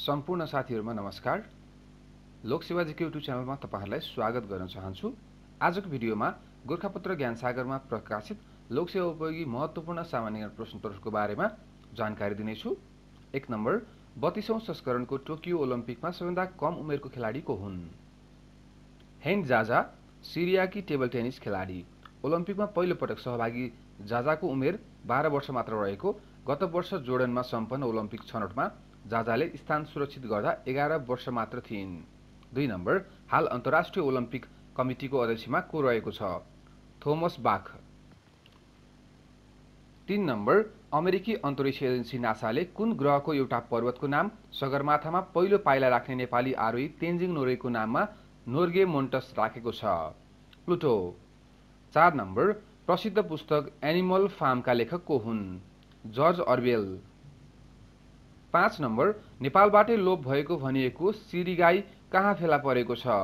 सम्पूर्ण साथीहरूमा नमस्कार लोकसेवा युट्युब च्यानलमा तपाईँहरूलाई स्वागत गर्न चाहन्छु आजको भिडियोमा गोर्खापत्र ज्ञानसागरमा प्रकाशित लोकसेवा उपयोगी महत्त्वपूर्ण सामान्य प्रश्नोत्तरको बारेमा जानकारी दिनेछु एक नम्बर बत्तिसौँ संस्करणको टोकियो ओलम्पिकमा सबैभन्दा कम उमेरको खेलाडी को हुन् हेन जाजा सिरियाकी टेबल टेनिस खेलाडी ओलम्पिकमा पहिलोपटक सहभागी जाजाको उमेर बाह्र वर्ष मात्र रहेको गत वर्ष जोर्डनमा सम्पन्न ओलम्पिक छनौटमा जाजाले स्थान सुरक्षित गर्दा एघार वर्ष मात्र थिइन् दुई नम्बर हाल अन्तर्राष्ट्रिय ओलम्पिक कमिटीको अध्यक्षमा को रहेको छ थोमस बाख तीन नम्बर अमेरिकी अन्तरिक्ष एजेन्सी नासाले कुन ग्रहको एउटा पर्वतको नाम सगरमाथामा पहिलो पाइला राख्ने नेपाली आरोही तेन्जिङ नोरेको नाममा नोर्गे मोन्टस राखेको छ प्लुटो चार नम्बर प्रसिद्ध पुस्तक एनिमल फार्मका लेखक को हुन् जर्ज अर्बेल पाँच नम्बर नेपालबाटै लोप भएको भनिएको सिरिगाई कहाँ फेला परेको छ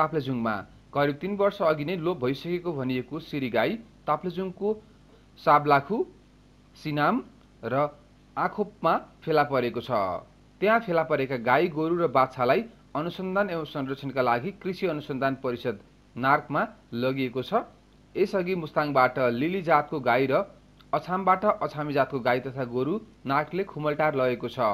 ताप्लेजुङमा करिब तिन वर्ष अघि नै लोप भइसकेको भनिएको सिरिगाई ताप्लेजुङको साबलाखु सिनाम र आखोपमा फेला परेको छ त्यहाँ फेला परेका गाई गोरु र बाछालाई अनुसन्धान एवं संरक्षणका लागि कृषि अनुसन्धान परिषद नार्कमा लगिएको छ यसअघि मुस्ताङबाट लिली जातको गाई र अछामबाट अछामी जातको गाई तथा गोरु नाकले खुमल्टार लगेको छ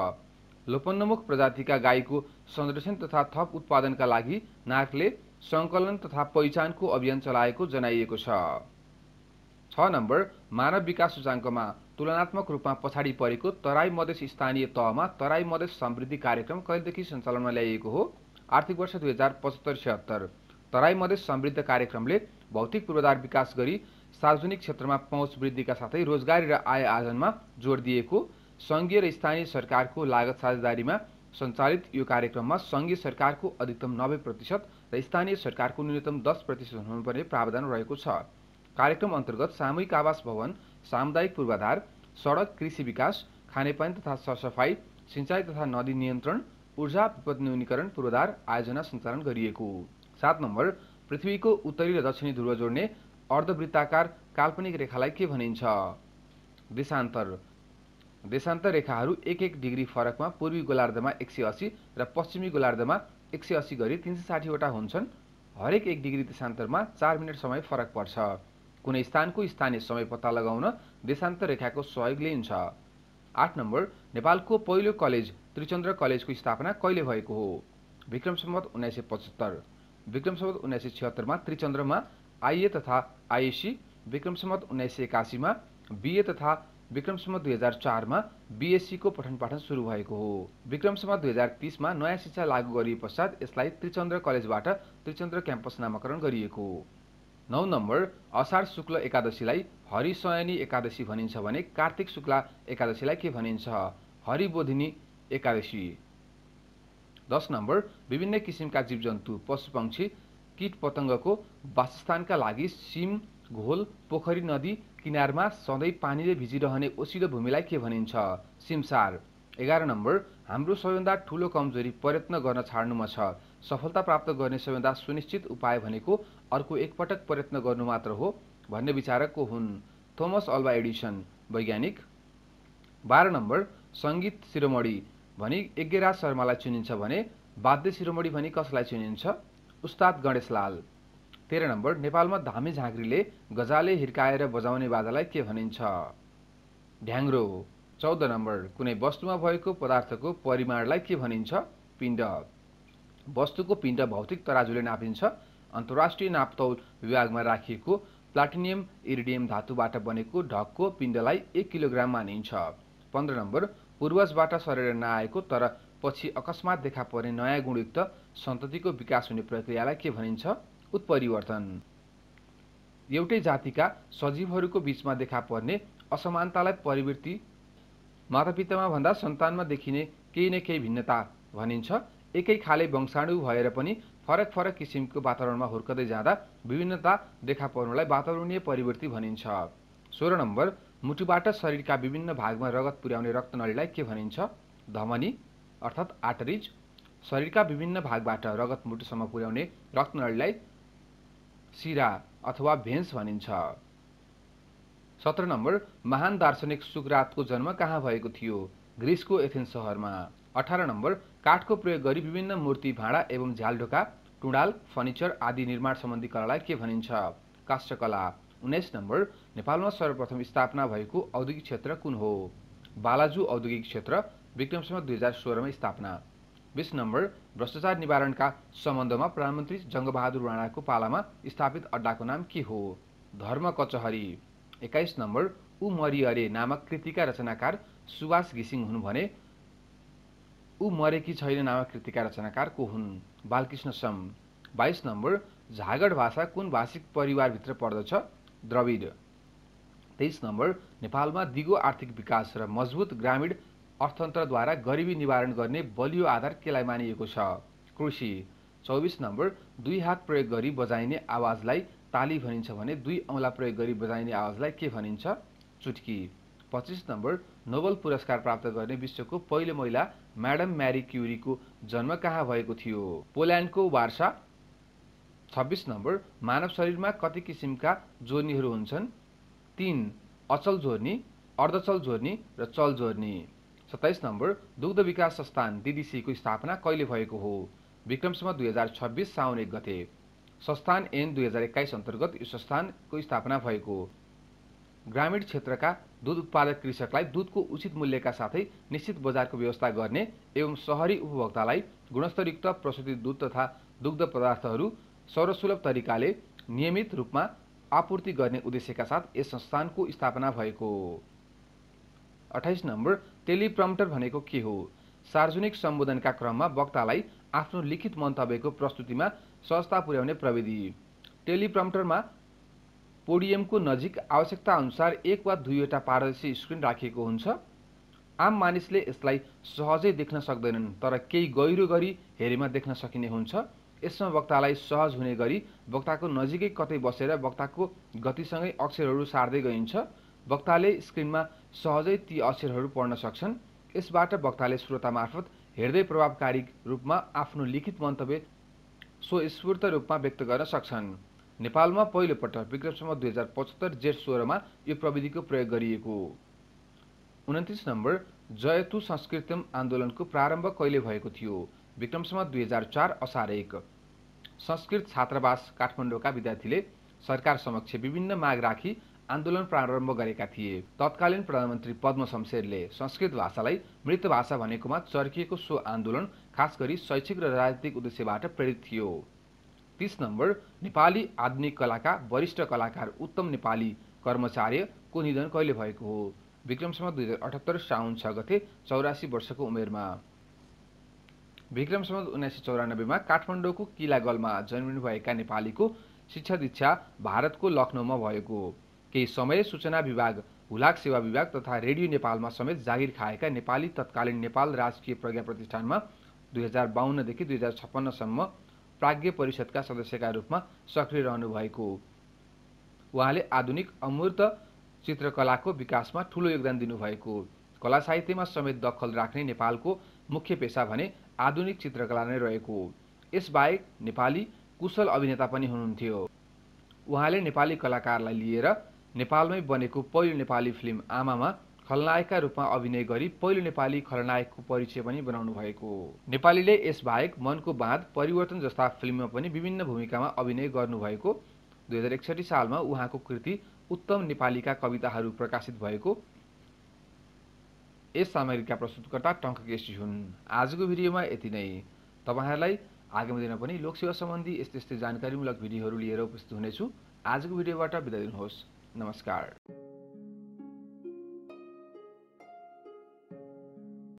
लोपन्नमुख प्रजातिका गाईको संरक्षण तथा थप उत्पादनका लागि नाकले सङ्कलन तथा पहिचानको अभियान चलाएको जनाइएको छ छ नम्बर मानव विकास सूचाङ्कमा तुलनात्मक रूपमा पछाडि परेको तराई मधेस स्थानीय तहमा तराई मधेस समृद्धि कार्यक्रम कहिलेदेखि सञ्चालनमा ल्याइएको हो आर्थिक वर्ष दुई हजार पचहत्तर छिहत्तर तराई मधेस समृद्ध कार्यक्रमले भौतिक पूर्वाधार विकास गरी सार्वजनिक क्षेत्रमा पहुँच वृद्धिका साथै रोजगारी र आय आर्जनमा जोड दिएको सङ्घीय र स्थानीय सरकारको लागत साझेदारीमा सञ्चालित यो कार्यक्रममा सङ्घीय सरकारको अधिकतम नब्बे प्रतिशत र स्थानीय सरकारको न्यूनतम दस प्रतिशत हुनुपर्ने प्रावधान रहेको छ कार्यक्रम अन्तर्गत सामूहिक आवास भवन सामुदायिक पूर्वाधार सडक कृषि विकास खानेपानी तथा सरसफाइ सिँचाइ तथा नदी नियन्त्रण ऊर्जा विपद न्यूनीकरण पूर्वाधार आयोजना सञ्चालन गरिएको सात नम्बर पृथ्वीको उत्तरी र दक्षिणी ध्रुव जोड्ने अर्धवृत्ताकार काल्पनिक रेखालाई के भनिन्छ देशान्तर देशान्तर रेखाहरू एक एक डिग्री फरकमा पूर्वी गोलार्धमा एक सय असी र पश्चिमी गोलार्धमा एक सय असी गरी तिन सय साठीवटा हुन्छन् हरेक एक डिग्री देशान्तरमा चार मिनट समय फरक पर्छ कुनै स्थानको स्थानीय समय पत्ता लगाउन देशान्तर रेखाको सहयोग लिइन्छ आठ नम्बर नेपालको पहिलो कलेज त्रिचन्द्र कलेजको स्थापना कहिले भएको हो विक्रम सम्बत उन्नाइस सय पचहत्तर विक्रम सम्बत उन्नाइस सय छिहत्तरमा त्रिचन्द्रमा आइए तथा आइएसी विक्रम सम्मत उन्नाइस सय एकासीमा बिए तथा विक्रम सम्मत दुई हजार चारमा बिएससीको पठन पाठन सुरु भएको हो विक्रम सम्मत दुई हजार तिसमा नयाँ शिक्षा लागू गरिए पश्चात यसलाई त्रिचन्द्र कलेजबाट त्रिचन्द्र क्याम्पस नामाकरण गरिएको हो नौ नम्बर असार शुक्ल एकादशीलाई हरिशयनी एकादशी भनिन्छ भने कार्तिक शुक्ला एकादशीलाई के भनिन्छ हरिबोधिनी एकादशी दस नम्बर विभिन्न किसिमका जीवजन्तु पशुपक्षी किट पतङ्गको वासस्थानका लागि सिम घोल पोखरी नदी किनारमा सधैँ पानीले भिजिरहने ओसिलो भूमिलाई के भनिन्छ सिमसार एघार नम्बर हाम्रो सबैभन्दा ठुलो कमजोरी प्रयत्न गर्न छाड्नुमा छ सफलता प्राप्त गर्ने सबैभन्दा सुनिश्चित उपाय भनेको अर्को एकपटक प्रयत्न गर्नु मात्र हो भन्ने विचारकको हुन् थोमस अल्बा एडिसन वैज्ञानिक बाह्र नम्बर सङ्गीत शिरोमणि भनी यज्ञराज शर्मालाई चुनिन्छ भने वाद्य शिरोमणि भनी कसलाई चुनिन्छ उस्ताद गणेशलाल तेह्र नम्बर नेपालमा धामी झाँक्रीले गजाले हिर्काएर बजाउने बाजालाई के भनिन्छ ढ्याङ्ग्रो चौध नम्बर कुनै वस्तुमा भएको पदार्थको परिमाणलाई के भनिन्छ पिण्ड वस्तुको पिण्ड भौतिक तराजुले नापिन्छ अन्तर्राष्ट्रिय नापतौल विभागमा राखिएको प्लाटिनियम इरिडियम धातुबाट बनेको ढकको पिण्डलाई एक किलोग्राम मानिन्छ पन्ध्र नम्बर पूर्वजबाट सरेर नआएको तर पछि अकस्मात देखा पर्ने नयाँ गुणयुक्त सन्ततिको विकास हुने प्रक्रियालाई के भनिन्छ उत्परिवर्तन एउटै जातिका सजीवहरूको बिचमा देखा पर्ने असमानतालाई परिवृत्ति मातापितामा भन्दा सन्तानमा देखिने केही न केही भिन्नता भनिन्छ एकै खाले वंशाणु भएर पनि फरक फरक किसिमको वातावरणमा हुर्कदै जाँदा विभिन्नता देखा पर्नुलाई वातावरणीय परिवृत्ति भनिन्छ सोह्र नम्बर मुटुबाट शरीरका विभिन्न भागमा रगत पुर्याउने रक्तनलीलाई के भनिन्छ धमनी अर्थात् आर्टरिज शरीरका विभिन्न भागबाट रगत मुटुसम्म पुर्याउने रक्तनलीलाई सिरा अथवा भेन्स भनिन्छ सत्र नम्बर महान दार्शनिक सुकरातको जन्म कहाँ भएको थियो ग्रिसको एथेन्स सहरमा अठार नम्बर काठको प्रयोग गरी विभिन्न मूर्ति भाँडा एवं झ्यालढोका टुँडाल फर्निचर आदि निर्माण सम्बन्धी कलालाई के भनिन्छ काष्ठकला उन्नाइस नम्बर नेपालमा सर्वप्रथम स्थापना भएको औद्योगिक क्षेत्र कुन हो बालाजु औद्योगिक क्षेत्र विक्रमसम्म दुई हजार सोह्रमा स्थापना बिस नम्बर भ्रष्टाचार निवारणका सम्बन्धमा प्रधानमन्त्री जङ्गबहादुर राणाको पालामा स्थापित अड्डाको नाम के हो धर्म कचहरी एक्काइस नम्बर उ मरि अरे नामक कृतिका रचनाकार सुवास घिसिङ हुन् भने मरे कि छैन नामक कृतिका रचनाकार को हुन् बालकृष्ण सम बाइस नम्बर झागड भाषा कुन भाषिक परिवारभित्र पर्दछ द्रविड तेइस नम्बर नेपालमा दिगो आर्थिक विकास र मजबुत ग्रामीण अर्थतन्त्रद्वारा गरिबी निवारण गर्ने बलियो आधार केलाई मानिएको छ कृषि चौबिस नम्बर दुई हात प्रयोग गरी बजाइने आवाजलाई ताली भनिन्छ भने दुई औँला प्रयोग गरी बजाइने आवाजलाई के भनिन्छ चुटकी पच्चिस नम्बर नोबेल पुरस्कार प्राप्त गर्ने विश्वको पहिलो महिला म्याडम म्यारी क्युरीको जन्म कहाँ भएको थियो पोल्यान्डको वार्सा छब्बिस नम्बर मानव शरीरमा कति किसिमका जोर्नीहरू हुन्छन् तिन अचल जोर्नी अर्धचल जोर्नी र चल जोर्नी सत्ताईस नंबर दुग्ध विकास संस्थान डीडीसी को स्थापना कहले हो विक्रमसम दुई हजार छब्बीस साउन एक गते संस्थान एन दुई हजार एक्काईस अंतर्गत इस संस्थान को स्थापना भो ग्रामीण क्षेत्र का दूध उत्पादक कृषक दूध को उचित मूल्य का साथ ही निश्चित बजार को व्यवस्था करने एवं शहरी उपभोक्ता गुणस्तरयुक्त प्रसुति दूध तथा दुग्ध पदार्थ सर्वसुलभ तरीका नियमित में आपूर्ति करने उद्देश्य का साथ इस संस्थान को स्थापना भएको नंबर टेलिप्रम्प्टर भनेको के हो सार्वजनिक सम्बोधनका क्रममा वक्तालाई आफ्नो लिखित मन्तव्यको प्रस्तुतिमा सहजता पुर्याउने प्रविधि टेलिप्रम्प्टरमा पोडियमको नजिक आवश्यकताअनुसार एक वा दुईवटा पारदर्शी स्क्रिन राखिएको हुन्छ आम मानिसले यसलाई सहजै देख्न सक्दैनन् तर केही गहिरो गरी हेरेमा देख्न सकिने हुन्छ यसमा वक्तालाई सहज हुने गरी वक्ताको नजिकै कतै बसेर वक्ताको गतिसँगै अक्षरहरू सार्दै गइन्छ वक्ताले स्क्रिनमा सहजै ती अक्षरहरू पढ्न सक्छन् यसबाट वक्ताले श्रोतामार्फत हेर्दै प्रभावकारी रूपमा आफ्नो लिखित मन्तव्य स्वस्फूर्त रूपमा व्यक्त गर्न सक्छन् नेपालमा पहिलोपटक विक्रमसम्म दुई हजार पचहत्तर जेठ सोह्रमा यो प्रविधिको प्रयोग गरिएको उन्तिस नम्बर जयतु संस्कृतम आन्दोलनको प्रारम्भ कहिले भएको थियो विक्रमसम्म दुई हजार चार असार एक संस्कृत छात्रावास काठमाडौँका विद्यार्थीले सरकार समक्ष विभिन्न माग राखी आन्दोलन प्रारम्भ गरेका थिए तत्कालीन प्रधानमन्त्री पद्म शमशेरले संस्कृत भाषालाई मृत भाषा भनेकोमा चर्किएको सो आन्दोलन खास गरी शैक्षिक र राजनीतिक उद्देश्यबाट प्रेरित थियो तिस नम्बर नेपाली आधुनिक कलाका वरिष्ठ कलाकार उत्तम नेपाली कर्मचार्यको निधन कहिले भएको हो विक्रमसम्म दुई हजार अठहत्तर साउन छ गते चौरासी वर्षको उमेरमा विक्रमसम्म उन्नाइस सय चौरानब्बेमा काठमाडौँको किलागलमा जन्मिनुभएका नेपालीको शिक्षा दीक्षा भारतको लखनऊमा भएको हो केही समय सूचना विभाग हुलाक सेवा विभाग तथा रेडियो नेपालमा समेत जागिर खाएका नेपाली तत्कालीन नेपाल राजकीय प्रज्ञा प्रतिष्ठानमा दुई हजार बाहन्नदेखि दुई हजार छप्पन्नसम्म प्राज्ञ परिषदका सदस्यका रूपमा सक्रिय रहनुभएको हो उहाँले आधुनिक अमूर्त चित्रकलाको विकासमा ठुलो योगदान दिनुभएको हो कला साहित्यमा समेत दखल राख्ने नेपालको मुख्य पेसा भने आधुनिक चित्रकला नै रहेको यसबाहेक नेपाली कुशल अभिनेता पनि हुनुहुन्थ्यो उहाँले नेपाली कलाकारलाई लिएर नेपालमै बनेको पहिलो नेपाली फिल्म आमामा खलनायकका रूपमा अभिनय गरी पहिलो नेपाली खलनायकको परिचय पनि बनाउनु भएको हो नेपालीले यसबाहेक मनको बाँध परिवर्तन जस्ता फिल्ममा पनि विभिन्न भूमिकामा अभिनय गर्नुभएको दुई हजार एकसठी सालमा उहाँको कृति उत्तम नेपालीका कविताहरू प्रकाशित भएको यस सामग्रीका प्रस्तुतकर्ता टङ्क केसी हुन् आजको भिडियोमा यति नै तपाईँहरूलाई आगामी दिनमा पनि लोकसेवा सम्बन्धी यस्तै यस्तै जानकारीमूलक भिडियोहरू लिएर उपस्थित हुनेछु आजको भिडियोबाट बिदा दिनुहोस् नमस्कार